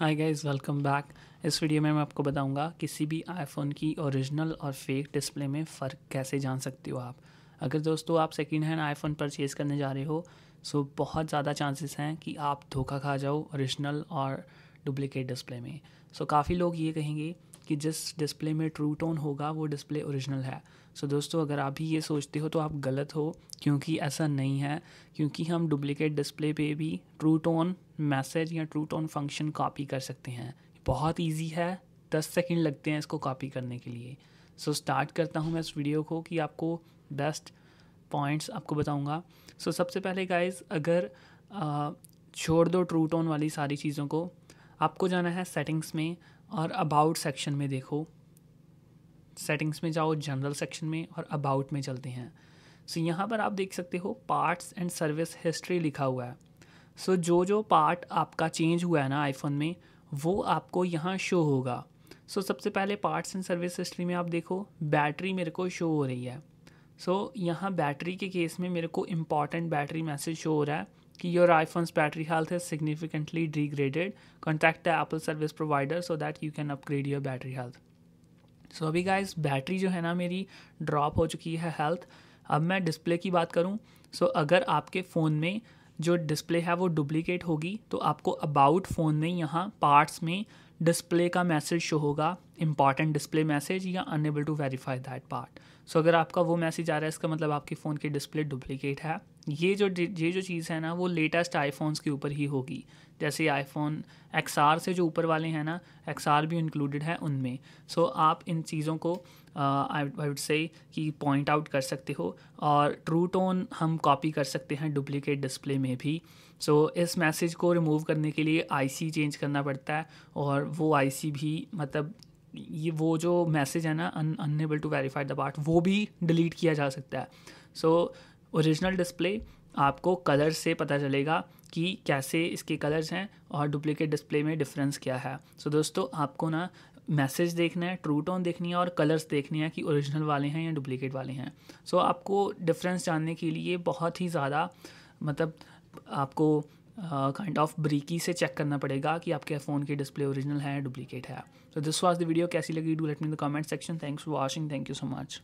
हाय guys welcome back इस video में मैं आपको बताऊंगा किसी भी आईफोन की ओरिजिनल और फेक डिस्प्ले में फ़र्क कैसे जान सकते हो आप अगर दोस्तों आप सेकेंड हैंड आईफोन परचेज़ करने जा रहे हो सो बहुत ज़्यादा चांसेस हैं कि आप धोखा खा जाओ ओरिजिनल और डुप्लिकेट डिस्प्ले में सो काफ़ी लोग ये कहेंगे कि जिस डिस्प्ले में ट्रू टोन होगा वो डिस्प्ले ओरिजिनल है सो so दोस्तों अगर आप भी ये सोचते हो तो आप गलत हो क्योंकि ऐसा नहीं है क्योंकि हम डुप्लिकेट डिस्प्ले पे भी ट्रू टोन मैसेज या ट्रू टोन फंक्शन कॉपी कर सकते हैं बहुत ईजी है दस सेकेंड लगते हैं इसको कॉपी करने के लिए सो so, स्टार्ट करता हूँ मैं इस वीडियो को कि आपको बेस्ट पॉइंट्स आपको बताऊँगा सो so, सबसे पहले गाइज अगर आ, छोड़ दो ट्रू टोन वाली सारी चीज़ों को आपको जाना है सेटिंग्स में और अबाउट सेक्शन में देखो सेटिंग्स में जाओ जनरल सेक्शन में और अबाउट में चलते हैं सो so, यहाँ पर आप देख सकते हो पार्ट्स एंड सर्विस हिस्ट्री लिखा हुआ है सो so, जो जो पार्ट आपका चेंज हुआ है ना आईफोन में वो आपको यहाँ शो होगा सो so, सबसे पहले पार्ट्स एंड सर्विस हिस्ट्री में आप देखो बैटरी मेरे को शो हो रही है सो so, यहाँ बैटरी के केस में मेरे को इम्पॉर्टेंट बैटरी मैसेज शो हो रहा है कि your iPhone's battery health is significantly degraded contact the Apple service provider so that you can upgrade your battery health so अभी गाइस बैटरी जो है ना मेरी ड्रॉप हो चुकी है हेल्थ अब मैं डिस्प्ले की बात करूँ सो so, अगर आपके फ़ोन में जो डिस्प्ले है वो डुप्लीकेट होगी तो आपको अबाउट फ़ोन में यहाँ पार्ट्स में डिस्प्ले का मैसेज शो होगा इंपॉर्टेंट डिस्प्ले मैसेज या unable to verify that part so अगर आपका वो मैसेज आ रहा है इसका मतलब आपके फ़ोन की डिस्प्ले डुप्लीकेट है ये जो ये जो चीज़ है ना वो लेटेस्ट आईफोन्स के ऊपर ही होगी जैसे आईफोन एक्स आर से जो ऊपर वाले हैं ना एक्स आर भी इंक्लूडेड है उनमें सो so, आप इन चीज़ों को आई वुड से कि पॉइंट आउट कर सकते हो और ट्रू टोन हम कॉपी कर सकते हैं डुप्लीकेट डिस्प्ले में भी सो so, इस मैसेज को रिमूव करने के लिए आईसी चेंज करना पड़ता है और वो आईसी भी मतलब ये वो जो मैसेज है ना unable to verify the part वो भी डिलीट किया जा सकता है सो ओरिजिनल डिस्प्ले आपको कलर से पता चलेगा कि कैसे इसके कलर्स हैं और डुप्लीकेट डिस्प्ले में डिफरेंस क्या है सो so, दोस्तों आपको ना मैसेज देखना है ट्रू टोन देखनी है और कलर्स देखने हैं कि ओरिजिनल वाले हैं या डुप्लीकेट वाले हैं सो so, आपको डिफरेंस जानने के लिए बहुत ही ज़्यादा मतलब आपको काइंड ऑफ ब्रीकी से चेक करना पड़ेगा कि आपके फ़ोन की डिस्प्ले ओरिजिनल है डुप्लीकेट है तो दिस वॉज द वीडियो कैसी लगी do let me the comment section thanks for watching thank you so much